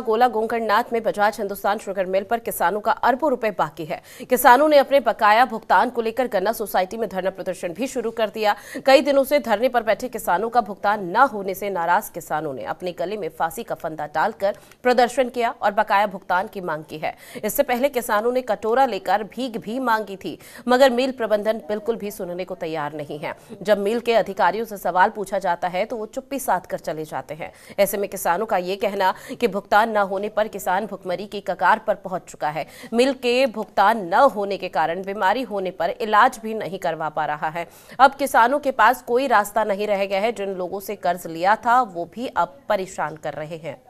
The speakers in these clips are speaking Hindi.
गोला गोकर्णनाथ में बजाज हिंदुस्तान शुगर मिल पर किसानों का अरबों रुपए बाकी है किसानों ने अपने बकाया भुगतान को लेकर गन्ना सोसाइटी में धरना प्रदर्शन भी शुरू कर दिया कई दिनों से धरने पर बैठे किसानों का भुगतान न होने से नाराज किसानों ने अपने गले में फांसी का फंदा डालकर प्रदर्शन किया और बकाया भुगतान की मांग की है इससे पहले किसानों ने कटोरा लेकर भीग भी मांगी थी मगर मिल प्रबंधन बिल्कुल भी सुनने को तैयार नहीं है जब मिल के अधिकारियों से सवाल पूछा जाता है तो वो चुप्पी साध कर चले जाते हैं ऐसे में किसानों का ये कहना की भुगतान भुगतान न होने पर किसान भुखमरी की कगार पर पहुंच चुका है मिल के भुगतान न होने के कारण बीमारी होने पर इलाज भी नहीं करवा पा रहा है अब किसानों के पास कोई रास्ता नहीं रह गया है जिन लोगों से कर्ज लिया था वो भी अब परेशान कर रहे हैं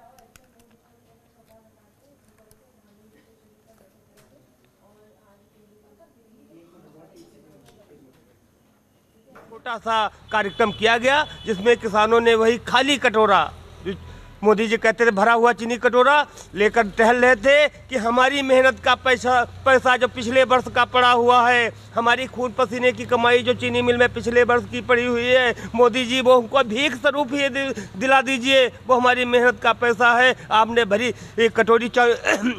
छोटा सा कार्यक्रम किया गया जिसमें किसानों ने वही खाली कटोरा मोदी जी कहते थे भरा हुआ चीनी कटोरा लेकर टहल रहे थे कि हमारी मेहनत का पैसा पैसा जो पिछले वर्ष का पड़ा हुआ है हमारी खून पसीने की कमाई जो चीनी मिल में पिछले वर्ष की पड़ी हुई है मोदी जी वो हमको भीख स्वरूप ही दिला दीजिए वो हमारी मेहनत का पैसा है आपने भरी कटोरी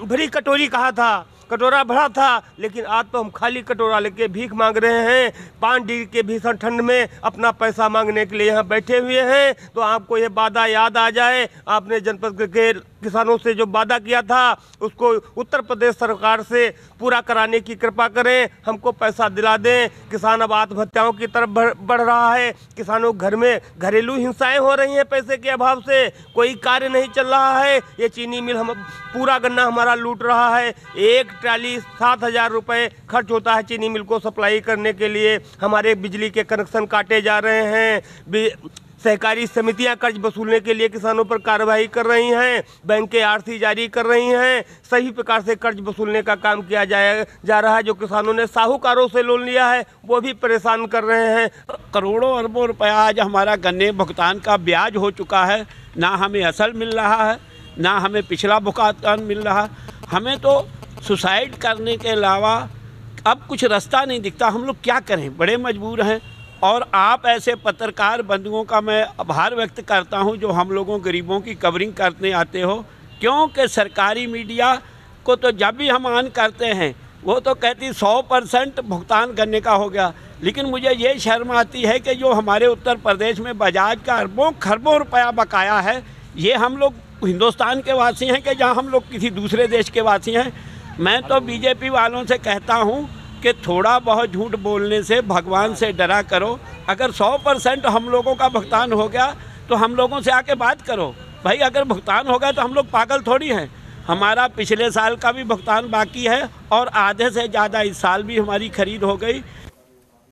भरी कटोरी कहा था कटोरा भरा था लेकिन आज तो हम खाली कटोरा लेके भीख मांग रहे हैं पाँच डिग्री के भीषण ठंड में अपना पैसा मांगने के लिए यहाँ बैठे हुए हैं तो आपको ये वादा याद आ जाए आपने जनपद क्रिकेट किसानों से जो वादा किया था उसको उत्तर प्रदेश सरकार से पूरा कराने की कृपा करें हमको पैसा दिला दें किसान अब आत्महत्याओं की तरफ बढ़ रहा है किसानों घर में घरेलू हिंसाएं हो रही हैं पैसे के अभाव से कोई कार्य नहीं चल रहा है ये चीनी मिल हम पूरा गन्ना हमारा लूट रहा है एक ट्राली सात हज़ार रुपये खर्च होता है चीनी मिल को सप्लाई करने के लिए हमारे बिजली के कनेक्शन काटे जा रहे हैं सहकारी समितियां कर्ज वसूलने के लिए किसानों पर कार्रवाई कर रही हैं बैंकें आरसी जारी कर रही हैं सही प्रकार से कर्ज वसूलने का काम किया जा, जा रहा है जो किसानों ने साहूकारों से लोन लिया है वो भी परेशान कर रहे हैं करोड़ों अरबों रुपया आज हमारा गन्ने भुगतान का ब्याज हो चुका है ना हमें असल मिल रहा है ना हमें पिछला भुगतान मिल रहा हमें तो सुसाइड करने के अलावा अब कुछ रास्ता नहीं दिखता हम लोग क्या करें बड़े मजबूर हैं और आप ऐसे पत्रकार बंधुओं का मैं आभार व्यक्त करता हूं जो हम लोगों गरीबों की कवरिंग करने आते हो क्योंकि सरकारी मीडिया को तो जब भी हम आन करते हैं वो तो कहती सौ परसेंट भुगतान करने का हो गया लेकिन मुझे ये शर्म आती है कि जो हमारे उत्तर प्रदेश में बजाज का अरबों खरबों रुपया बकाया है ये हम लोग हिंदुस्तान के वासी हैं कि जहाँ हम लोग किसी दूसरे देश के वासी हैं मैं तो बीजेपी वालों से कहता हूँ कि थोड़ा बहुत झूठ बोलने से भगवान से डरा करो अगर सौ परसेंट हम लोगों का भुगतान हो गया तो हम लोगों से आके बात करो भाई अगर भुगतान हो गया तो हम लोग पागल थोड़ी हैं हमारा पिछले साल का भी भुगतान बाकी है और आधे से ज़्यादा इस साल भी हमारी खरीद हो गई